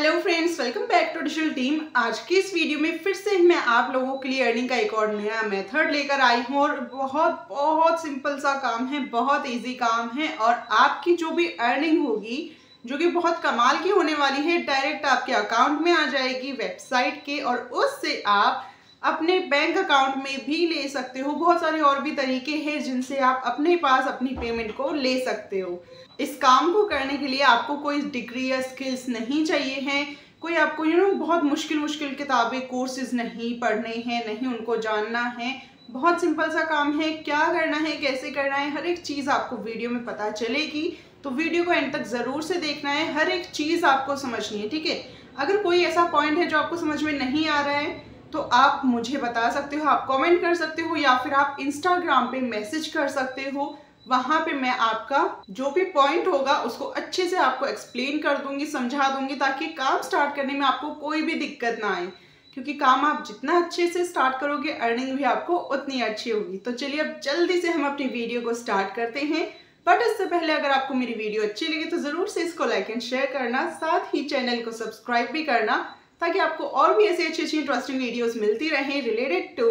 hello friends welcome back to digital team आज की इस वीडियो में फिर से मैं आप लोगों के लिए अर्निंग का एक और नया मेथड लेकर आई हूँ और बहुत बहुत सिंपल सा काम है बहुत इजी काम है और आपकी जो भी अर्निंग होगी जो कि बहुत कमाल की होने वाली है डायरेक्ट आपके अकाउंट में आ जाएगी वेबसाइट के और उससे आप अपने बैंक अकाउंट में भी ले सकते हो बहुत सारे और भी तरीके हैं जिनसे आप अपने पास अपनी पेमेंट को ले सकते हो इस काम को करने के लिए आपको कोई डिग्री या स्किल्स नहीं चाहिए हैं कोई आपको यू you नो know, बहुत मुश्किल मुश्किल किताबें कोर्सेज नहीं पढ़ने हैं नहीं उनको जानना है बहुत सिंपल सा काम है क्या करना है कैसे करना है हर एक चीज़ आपको वीडियो में पता चलेगी तो वीडियो को एंड तक ज़रूर से देखना है हर एक चीज़ आपको समझनी है ठीक है अगर कोई ऐसा पॉइंट है जो आपको समझ में नहीं आ रहा है तो आप मुझे बता सकते हो आप कमेंट कर सकते हो या फिर आप इंस्टाग्राम पे मैसेज कर सकते हो वहाँ पे मैं आपका जो भी पॉइंट होगा उसको अच्छे से आपको एक्सप्लेन कर दूंगी समझा दूंगी ताकि काम स्टार्ट करने में आपको कोई भी दिक्कत ना आए क्योंकि काम आप जितना अच्छे से स्टार्ट करोगे अर्निंग भी आपको उतनी अच्छी होगी तो चलिए अब जल्दी से हम अपनी वीडियो को स्टार्ट करते हैं बट इससे पहले अगर आपको मेरी वीडियो अच्छी लगी तो ज़रूर से इसको लाइक एंड शेयर करना साथ ही चैनल को सब्सक्राइब भी करना ताकि आपको और भी ऐसी अच्छी अच्छी इंटरेस्टिंग वीडियोस मिलती रहे related to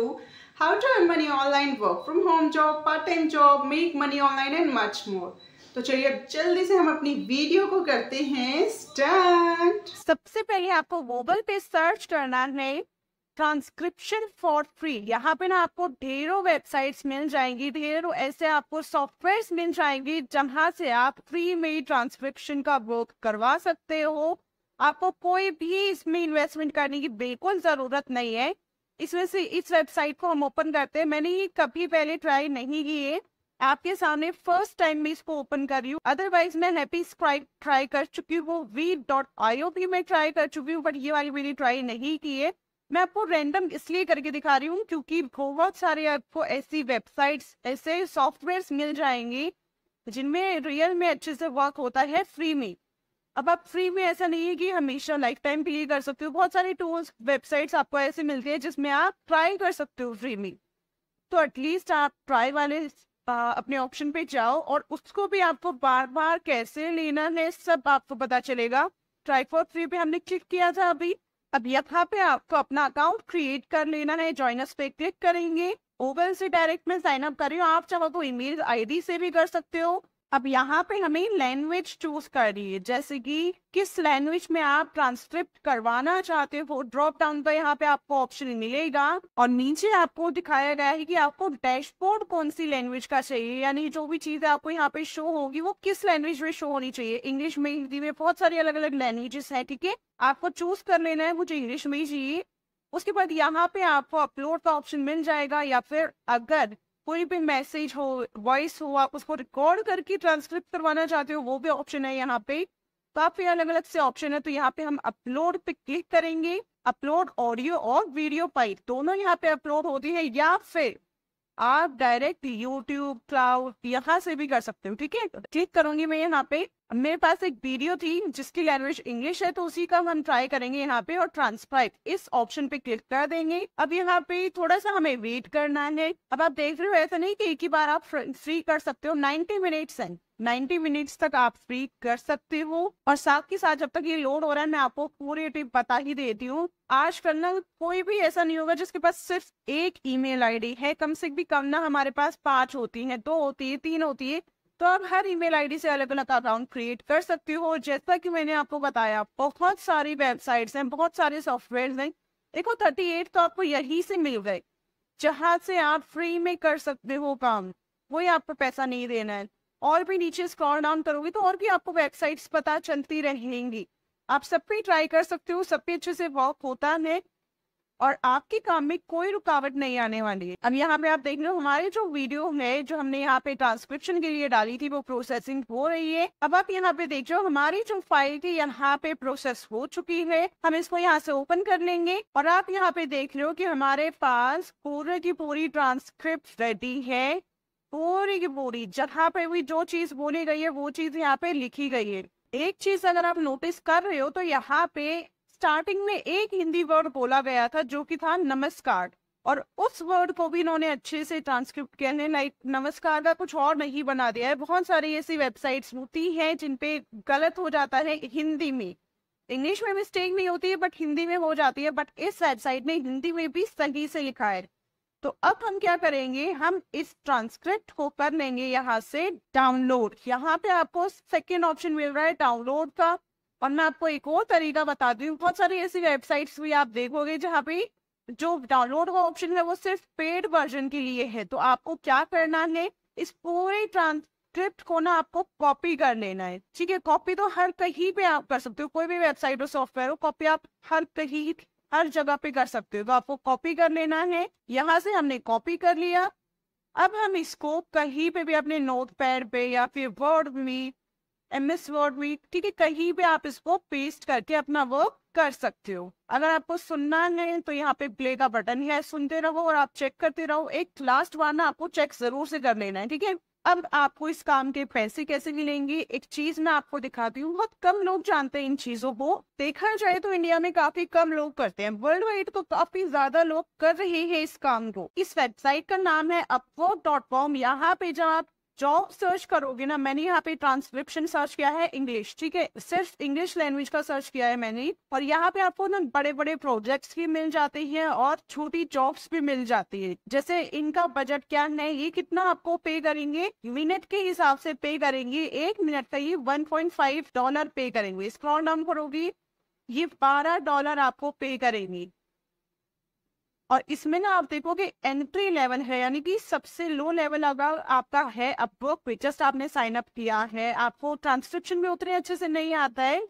how to earn money online work from home job part time job make money online and much more तो चलिए अब जल्दी से हम अपनी वीडियो को करते हैं स्टार्ट सबसे पहले आपको गूगल पे सर्च करना है ट्रांसक्रिप्शन फॉर फ्री यहाँ पे ना आपको ढेरों वेबसाइट्स मिल जाएंगी ढेरों ऐसे आपको सॉफ्टवेयर मिल जाएंगे जहाँ से आप फ्री में ट्रांसक्रिप्शन का वर्क करवा सकते हो आपको कोई भी इसमें इन्वेस्टमेंट करने की बिल्कुल ज़रूरत नहीं है इसमें से इस वेबसाइट को हम ओपन करते हैं मैंने ये कभी पहले ट्राई नहीं किए आपके सामने फर्स्ट टाइम में इसको ओपन कर रही हूँ अदरवाइज मैं हैप्पी स्क्राइब ट्राई कर चुकी हूँ वी डॉट आईओ भी मैं ट्राई कर चुकी हूँ बट ये वाली मैंने ट्राई नहीं की है मैं आपको रैंडम इसलिए करके दिखा रही हूँ क्योंकि बहुत सारे आपको ऐसी वेबसाइट्स ऐसे सॉफ्टवेयर मिल जाएंगे जिनमें रियल में अच्छे से वर्क होता है फ्री में अब आप फ्री में ऐसा नहीं है कि हमेशा लाइफ टाइम के लिए कर सकते हो बहुत सारे टूल्स वेबसाइट्स आपको ऐसे मिलते हैं जिसमें आप ट्राई कर सकते हो फ्री में तो एटलीस्ट आप ट्राई वाले आ, अपने ऑप्शन पे जाओ और उसको भी आपको बार बार कैसे लेना है सब आपको पता चलेगा ट्राई फॉर फ्री पे हमने क्लिक किया था अभी अब यहाँ पे आपको अपना अकाउंट क्रिएट कर लेना है ज्वाइनस पे क्लिक करेंगे ओपन से डायरेक्ट में साइन अप कर रही हूँ आप चाहो तो ईमेल आईडी से भी कर सकते हो अब यहाँ पे हमें लैंग्वेज चूज कर रही है जैसे कि किस लैंग्वेज में आप ट्रांसक्रिप्ट करवाना चाहते हो ड्रॉप डाउन पर यहाँ पे आपको ऑप्शन मिलेगा और नीचे आपको दिखाया गया है कि आपको डैशबोर्ड कौन सी लैंग्वेज का चाहिए यानी जो भी चीज आपको यहाँ पे शो होगी वो किस लैंग्वेज में शो होनी चाहिए इंग्लिश में हिंदी में बहुत सारी अलग अलग लैंग्वेजेस है ठीक है आपको चूज कर लेना है मुझे इंग्लिश में ही चाहिए उसके बाद यहाँ पे आपको अपलोड का ऑप्शन मिल जाएगा या फिर अगर कोई भी मैसेज हो वॉइस हो आप उसको रिकॉर्ड करके ट्रांसक्रिप्ट करवाना चाहते हो वो भी ऑप्शन है यहाँ पे तो काफी अलग अलग से ऑप्शन है तो यहाँ पे हम अपलोड पे क्लिक करेंगे अपलोड ऑडियो और वीडियो पाइप दोनों यहाँ पे अपलोड होती है या फिर आप डायरेक्ट यूट्यूब क्लाउड यहाँ से भी कर सकते हो ठीक है क्लिक तो करूंगी मैं यहाँ पे मेरे पास एक वीडियो थी जिसकी लैंग्वेज इंग्लिश है तो उसी का हम ट्राई करेंगे यहाँ पे और ट्रांसक्राइब इस ऑप्शन पे क्लिक कर देंगे अब यहाँ पे थोड़ा सा हमें वेट करना है अब आप देख रहे हो ऐसा नहीं कि एक ही बार आप फ्री कर सकते हो 90 मिनट्स हैं 90 मिनट्स तक आप फ्री कर सकते हो और साथ के साथ जब तक ये लोड हो रहा है मैं आपको पूरी टिप बता ही देती हूँ आज कल ना कोई भी ऐसा नहीं होगा जिसके पास सिर्फ एक ईमेल आईडी है कम से भी कम ना हमारे पास पांच होती है दो होती है तीन होती है तो आप हर ईमेल आईडी से अलग अलग अकाउंट क्रिएट कर सकते हो जैसा कि मैंने आपको बताया बहुत सारी वेबसाइट्स हैं बहुत सारे सॉफ्टवेयर हैं देखो थर्टी एट तो आपको यही से मिल गए जहाँ से आप फ्री में कर सकते हो काम वही आपको पैसा नहीं देना है और भी नीचे स्क्रॉल डाउन करोगे तो और भी आपको वेबसाइट्स पता चलती रहेंगी आप सब पे ट्राई कर सकते हो सब पे अच्छे से वर्क होता है और आपके काम में कोई रुकावट नहीं आने वाली है अब यहाँ पे आप देख रहे हो हमारे जो वीडियो है जो हमने यहाँ पे ट्रांसक्रिप्शन के लिए डाली थी वो प्रोसेसिंग हो रही है अब आप यहाँ पे देख रहे हो हमारी जो फाइल थी यहाँ पे प्रोसेस हो चुकी है हम इसको यहाँ से ओपन कर लेंगे और आप यहाँ पे देख रहे हो की हमारे पास पूरे की पूरी ट्रांसक्रिप्ट रेडी है पूरी की पूरी जहाँ पे भी जो चीज बोली गई है वो चीज यहाँ पे लिखी गई है एक चीज अगर आप नोटिस कर रहे हो तो यहाँ पे स्टार्टिंग में एक हिंदी वर्ड बोला गया था जो कि था नमस्कार और उस वर्ड को भी इन्होंने अच्छे से ट्रांसक्रिप्ट किया है लाइक नमस्कार का कुछ और नहीं बना दिया है बहुत सारी ऐसी वेबसाइट्स होती हैं जिनपे गलत हो जाता है हिंदी में इंग्लिश में मिस्टेक नहीं होती है बट हिंदी में हो जाती है बट इस वेबसाइट ने हिंदी में भी सही से लिखा है तो अब हम क्या करेंगे हम इस ट्रांसक्रिप्ट को कर लेंगे यहाँ से डाउनलोड यहाँ पे आपको सेकेंड ऑप्शन मिल रहा है डाउनलोड का और मैं आपको एक और तरीका बता दूँ बहुत सारी ऐसी वेबसाइट्स भी आप देखोगे जहाँ पे जो डाउनलोड का ऑप्शन है वो सिर्फ पेड वर्जन के लिए है तो आपको क्या करना है इस पूरे ट्रांसक्रिप्ट को ना आपको कॉपी कर लेना है ठीक है कॉपी तो हर कहीं पे आप कर सकते हो कोई भी वेबसाइट और सॉफ्टवेयर हो कॉपी आप हर कहीं हर जगह पे कर सकते हो तो आपको कॉपी कर लेना है यहाँ से हमने कॉपी कर लिया अब हम इसको कहीं पे भी अपने नोट पैड पे या फिर वर्ड में एम एस वर्ड में ठीक है कहीं भी आप इसको पेस्ट करके अपना वर्क कर सकते हो अगर आपको सुनना है तो यहाँ पे प्ले का बटन है सुनते रहो और आप चेक करते रहो एक लास्ट वाला आपको चेक जरूर से कर लेना है ठीक है अब आपको इस काम के पैसे कैसे मिलेंगे एक चीज मैं आपको दिखाती हूँ बहुत कम लोग जानते हैं इन चीजों को देखा जाए तो इंडिया में काफी कम लोग करते हैं वर्ल्ड वाइड तो काफी ज्यादा लोग कर रहे हैं इस काम को इस वेबसाइट का नाम है अपवर्क डॉट कॉम यहाँ पे जब आप जॉब सर्च करोगे ना मैंने यहाँ पे ट्रांसक्रिप्शन सर्च किया है इंग्लिश ठीक है सिर्फ इंग्लिश लैंग्वेज का सर्च किया है मैंने और यहाँ पे आपको ना बड़े बड़े प्रोजेक्ट्स भी मिल जाते हैं और छोटी जॉब्स भी मिल जाती है जैसे इनका बजट क्या है ये कितना आपको पे करेंगे मिनट के हिसाब से पे करेंगे एक मिनट का ये वन डॉलर पे करेंगे स्क्रॉल डाउन करोगी ये बारह डॉलर आपको पे करेंगे और इसमें ना आप देखोगे एंट्री लेवल है यानी कि सबसे लो लेवल अगर आपका है अपवर्क पे जस्ट आपने साइन अप किया है आपको ट्रांसक्रिप्शन में उतने अच्छे से नहीं आता है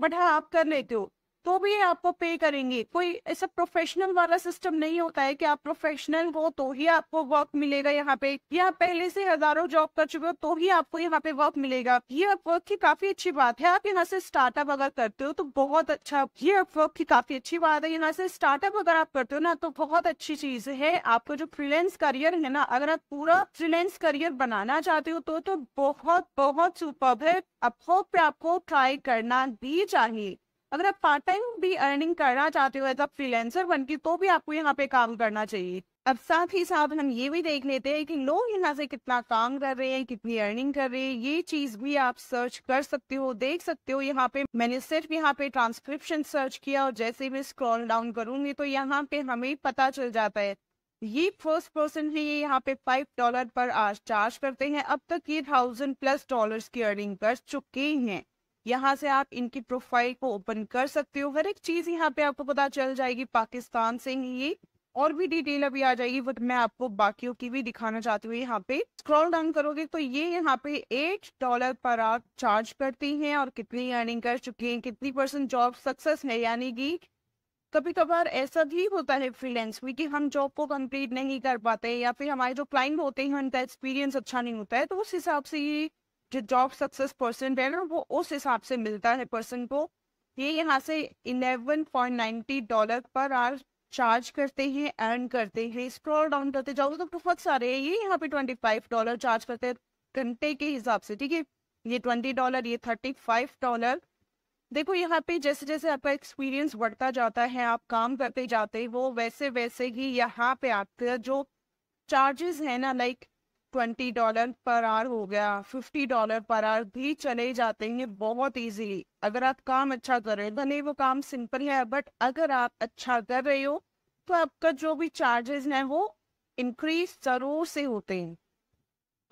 बट हाँ आप कर लेते हो तो भी आपको पे करेंगे कोई ऐसा प्रोफेशनल वाला सिस्टम नहीं होता है कि आप प्रोफेशनल हो तो ही आपको वर्क मिलेगा यहाँ पे या पहले से हजारों जॉब कर चुके हो तो ही आपको यहाँ पे वर्क मिलेगा ये अपवर्क की काफी अच्छी बात है आप यहाँ से स्टार्टअप अगर करते हो तो बहुत अच्छा ये अपवर्क की काफी अच्छी बात है यहाँ से स्टार्टअप अगर आप करते हो ना तो बहुत अच्छी चीज है आपको जो फ्रीलेंस करियर है ना अगर आप पूरा फ्रीलेंस करियर बनाना चाहते हो तो, तो बहुत बहुत सुपर है अपवर्क पे आपको ट्राई करना भी चाहिए अगर आप पार्ट टाइम भी अर्निंग करना चाहते हो एज अ फ्रीलेंसर बन के तो भी आपको यहाँ पे काम करना चाहिए अब साथ ही साथ हम ये भी देख लेते हैं कि लोग यहाँ से कितना काम कर रहे हैं कितनी अर्निंग कर रहे हैं ये चीज भी आप सर्च कर सकते हो देख सकते हो यहाँ पे मैंने सिर्फ यहाँ पे ट्रांसक्रिप्शन सर्च किया और जैसे मैं स्क्रॉल डाउन करूंगी तो यहाँ पे हमें पता चल जाता है ये फर्स्ट पर्सन है ये यहाँ पे फाइव डॉलर पर आज चार्ज करते हैं अब तक ये थाउजेंड प्लस डॉलर की अर्निंग कर चुके हैं यहाँ से आप इनकी प्रोफाइल को ओपन कर सकते हो हर एक चीज यहाँ पे आपको पता चल जाएगी पाकिस्तान से ही ये और भी डिटेल अभी आ जाएगी बट मैं आपको बाकी की भी दिखाना चाहती हूँ यहाँ पे स्क्रॉल डाउन करोगे तो ये यहाँ पे एट डॉलर पर आप चार्ज करती हैं और कितनी अर्निंग कर चुकी हैं कितनी परसेंट जॉब सक्सेस है यानी कि कभी कभार ऐसा भी होता है फ्रीलेंस में कि हम जॉब को कंप्लीट नहीं कर पाते या फिर हमारे जो क्लाइंट होते हैं उनका एक्सपीरियंस अच्छा नहीं होता है तो उस हिसाब से ये जो जॉब सक्सेस पर्सन है ना वो उस हिसाब से मिलता है पर्सन को ये यहाँ से eleven point 11.90 dollar per hour charge करते हैं अर्न करते हैं स्क्रॉल डाउन करते जाओगे तो बहुत सारे ये यहाँ पे फाइव डॉलर चार्ज करते हैं घंटे के हिसाब से ठीक है ये ट्वेंटी डॉलर ये थर्टी फाइव डॉलर देखो यहाँ पे जैसे जैसे आपका एक्सपीरियंस बढ़ता जाता है आप काम करते जाते हो वैसे वैसे ही यहाँ पे आते जो चार्जेस है ना like twenty dollar per hour हो गया फिफ्टी डॉलर पर आवर भी चले जाते हैं बहुत इजीली अगर आप काम अच्छा कर रहे हो भले वो काम सिंपल है बट अगर आप अच्छा कर रहे हो तो आपका जो भी चार्जेस हैं वो इंक्रीज जरूर से होते हैं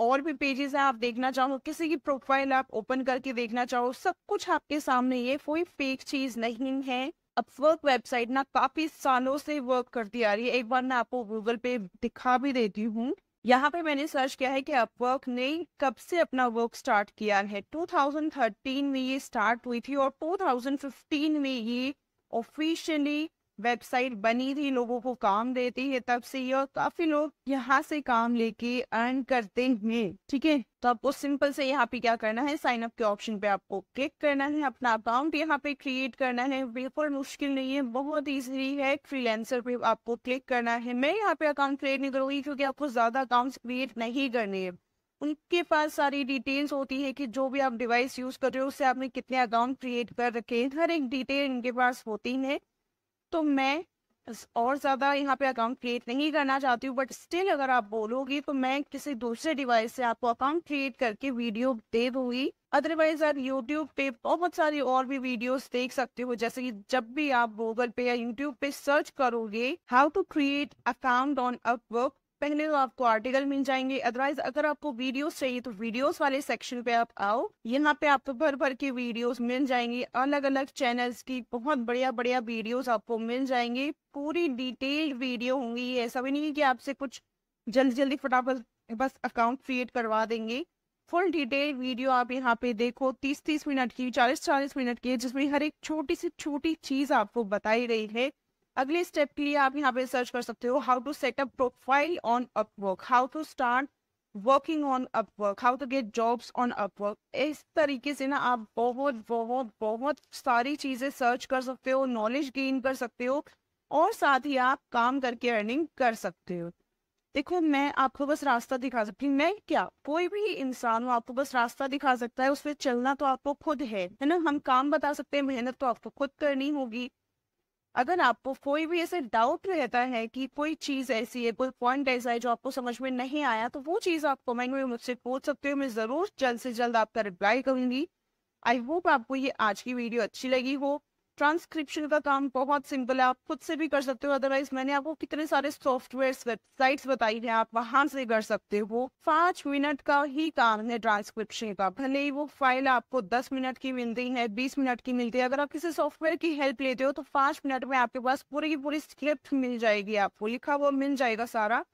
और भी पेजेस हैं आप देखना चाहो किसी की प्रोफाइल आप ओपन करके देखना चाहो सब कुछ आपके सामने ये कोई फेक चीज नहीं है अपवर्क वेबसाइट ना काफी सालों से वर्क करती आ रही है एक बार मैं आपको गूगल पे दिखा भी देती हूँ यहाँ पे मैंने सर्च किया है कि अपवर्क ने कब से अपना वर्क स्टार्ट किया है 2013 में ये स्टार्ट हुई थी और 2015 में ये ऑफिशियली वेबसाइट बनी थी लोगों को काम देती है तब से ये काफी लोग यहाँ से काम लेके अर्न करते हैं ठीक है तो आपको सिंपल से यहाँ पे क्या करना है साइन अप के ऑप्शन पे आपको क्लिक करना है अपना अकाउंट यहाँ पे क्रिएट करना है बिल्कुल मुश्किल नहीं है बहुत ईजी है फ्रीलांसर पे आपको क्लिक करना है मैं यहाँ पे अकाउंट क्रिएट नहीं करूंगी क्योंकि आपको ज्यादा अकाउंट क्रिएट नहीं करने है उनके पास सारी डिटेल्स होती है कि जो भी आप डिवाइस यूज कर रहे हो उससे आपने कितने अकाउंट क्रिएट कर रखे हैं हर एक डिटेल इनके पास होती है तो मैं और ज़्यादा यहाँ पे अकाउंट क्रिएट नहीं करना चाहती हूँ बट स्टिल अगर आप बोलोगे तो मैं किसी दूसरे डिवाइस से आपको अकाउंट क्रिएट करके वीडियो दे दूंगी अदरवाइज आप यूट्यूब पे बहुत सारी और भी वीडियोस देख सकते हो जैसे कि जब भी आप गूगल पे या यूट्यूब पे सर्च करोगे how to create account on Upwork पहले तो आपको आर्टिकल मिल जाएंगे अदरवाइज अगर आपको वीडियोस चाहिए तो वीडियोस वाले सेक्शन पे आप आओ यहाँ पे आपको भर भर के वीडियोस मिल जाएंगे अलग अलग चैनल्स की बहुत बढ़िया बढ़िया वीडियोस आपको मिल जाएंगे पूरी डिटेल्ड वीडियो होंगी ये ऐसा भी नहीं है कि आपसे कुछ जल्दी जल्दी फटाफट बस अकाउंट क्रिएट करवा देंगे फुल डिटेल वीडियो आप यहाँ पे देखो तीस तीस मिनट की चालीस चालीस मिनट की जिसमें हर एक छोटी से छोटी चीज आपको बताई रही है अगले स्टेप के लिए आप यहाँ पे सर्च कर सकते हो how to setup profile on Upwork how to start working on Upwork how to get jobs on Upwork इस तरीके से ना आप बहुत बहुत बहुत सारी चीज़ें सर्च कर सकते हो नॉलेज गेन कर सकते हो और साथ ही आप काम करके अर्निंग कर सकते हो देखो मैं आपको बस रास्ता दिखा सकती हूँ मैं क्या कोई भी इंसान हो आपको बस रास्ता दिखा सकता है उस पर चलना तो आपको खुद है है ना हम काम बता सकते हैं मेहनत तो आपको खुद करनी होगी अगर आपको कोई भी ऐसे डाउट रहता है कि कोई चीज़ ऐसी है कोई पॉइंट ऐसा है जो आपको समझ में नहीं आया तो वो चीज़ आप कमेंट में मुझसे पूछ सकते हो मैं ज़रूर जल्द से जल्द आपका रिप्लाई करूंगी आई होप आपको ये आज की वीडियो अच्छी लगी हो ट्रांसक्रिप्शन का काम बहुत सिंपल है आप खुद से भी कर सकते हो अदरवाइज मैंने आपको कितने सारे सॉफ्टवेयर वेबसाइट्स बताई हैं आप वहां से कर सकते हो पांच मिनट का ही काम है ट्रांसक्रिप्शन का भले ही वो फाइल आपको दस मिनट की मिलती है बीस मिनट की मिलती है अगर आप किसी सॉफ्टवेयर की हेल्प लेते हो तो पांच मिनट में आपके पास पूरी की पूरी स्क्रिप्ट मिल जाएगी आपको लिखा हुआ मिल जाएगा सारा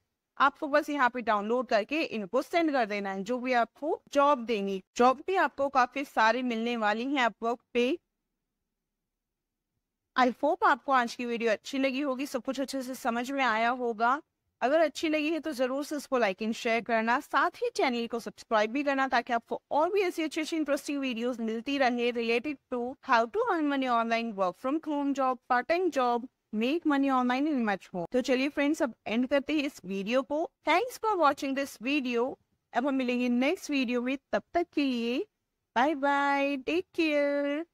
आपको बस यहाँ पे डाउनलोड करके इनको सेंड कर देना है जो भी आपको जॉब देंगी जॉब भी आपको काफी सारी मिलने वाली है आप वर्क पे आई होप आपको आज की वीडियो अच्छी लगी होगी सब कुछ अच्छे से समझ में आया होगा अगर अच्छी लगी है तो जरूर से इसको लाइक एंड शेयर करना साथ ही चैनल को सब्सक्राइब भी करना ताकि आपको और भी ऐसी अच्छी अच्छी इंटरेस्टिंग वीडियोस मिलती रहे related to how to earn money online work from home job part time job make money online in much हो तो चलिए फ्रेंड्स अब एंड करते हैं इस वीडियो को thanks for watching this video अब हम मिलेंगे नेक्स्ट वीडियो में तब तक के लिए बाय बाय टेक केयर